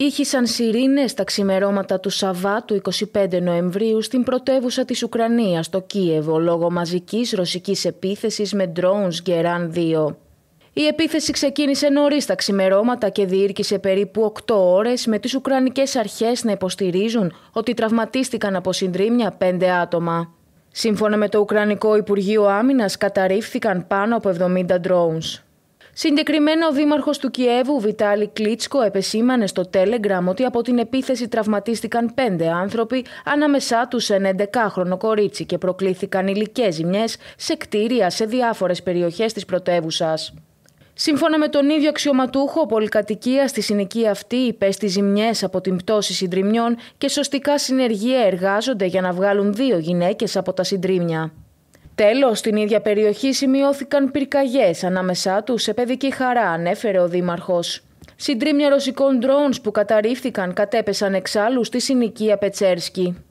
Ήχησαν σιρήνες τα ξημερώματα του Σαββάτου 25 Νοεμβρίου στην πρωτεύουσα της Ουκρανίας, το Κίεβο, λόγω μαζικής ρωσικής επίθεσης με ντρόουνς Γκεράν 2. Η επίθεση ξεκίνησε νωρίς τα ξημερώματα και διήρκησε περίπου 8 ώρες με τις Ουκρανικές αρχές να υποστηρίζουν ότι τραυματίστηκαν από συντρίμια 5 άτομα. Σύμφωνα με το Ουκρανικό Υπουργείο Άμυνας καταρρίφθηκαν πάνω από 70 ντρόουνς. Συγκεκριμένα, ο Δήμαρχος του Κιέβου, Βιτάλη Κλίτσκο, επεσήμανε στο Telegram ότι από την επίθεση τραυματίστηκαν πέντε άνθρωποι, ανάμεσά τους ένα 11χρονο κορίτσι και προκλήθηκαν υλικέ ζημιές σε κτίρια σε διάφορες περιοχές της πρωτεύουσας. Σύμφωνα με τον ίδιο αξιωματούχο, πολυκατοικία στη συνοικία αυτή υπέστη ζημιές από την πτώση συντριμιών και σωστικά συνεργεία εργάζονται για να βγάλουν δύο γυναίκες από τα συντρίμια. Τέλος, στην ίδια περιοχή σημειώθηκαν πυρκαγιές ανάμεσά τους σε παιδική χαρά, ανέφερε ο Δήμαρχος. Συντρίμια ρωσικών ντρόουν που καταρρίφθηκαν κατέπεσαν εξάλλου στη συνοικία Πετσέρσκι.